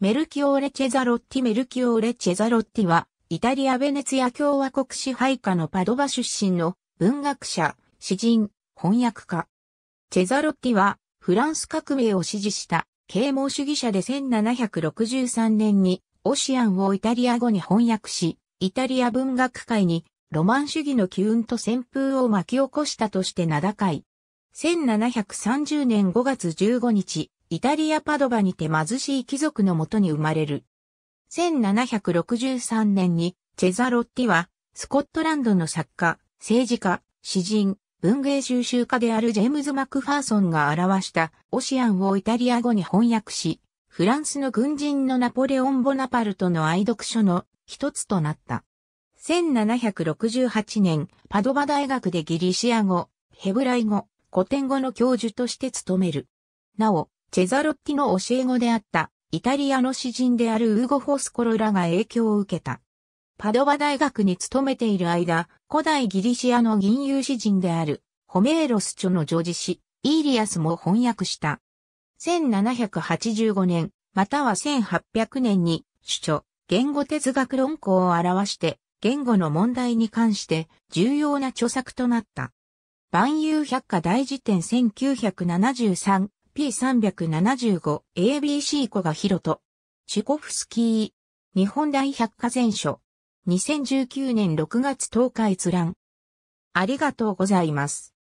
メルキオーレ・チェザロッティメルキオーレ・チェザロッティは、イタリア・ベネツィア共和国支配下のパドバ出身の文学者、詩人、翻訳家。チェザロッティは、フランス革命を支持した、啓蒙主義者で1763年に、オシアンをイタリア語に翻訳し、イタリア文学界に、ロマン主義の機運と旋風を巻き起こしたとして名高い。1730年5月15日、イタリア・パドバにて貧しい貴族のもとに生まれる。1763年にチェザロッティは、スコットランドの作家、政治家、詩人、文芸収集家であるジェームズ・マクファーソンが表したオシアンをイタリア語に翻訳し、フランスの軍人のナポレオン・ボナパルトの愛読書の一つとなった。1768年、パドバ大学でギリシア語、ヘブライ語、古典語の教授として務める。なお、チェザロッティの教え子であったイタリアの詩人であるウーゴ・フォスコロらが影響を受けた。パドバ大学に勤めている間、古代ギリシアの銀融詩人であるホメーロス著の女子詩、イーリアスも翻訳した。1785年、または1800年に、主著、言語哲学論考を表して、言語の問題に関して重要な著作となった。万有百科大辞典1973 P375、ABC 小賀博と、チュコフスキー。日本大百科全書。2019年6月10日閲覧。ありがとうございます。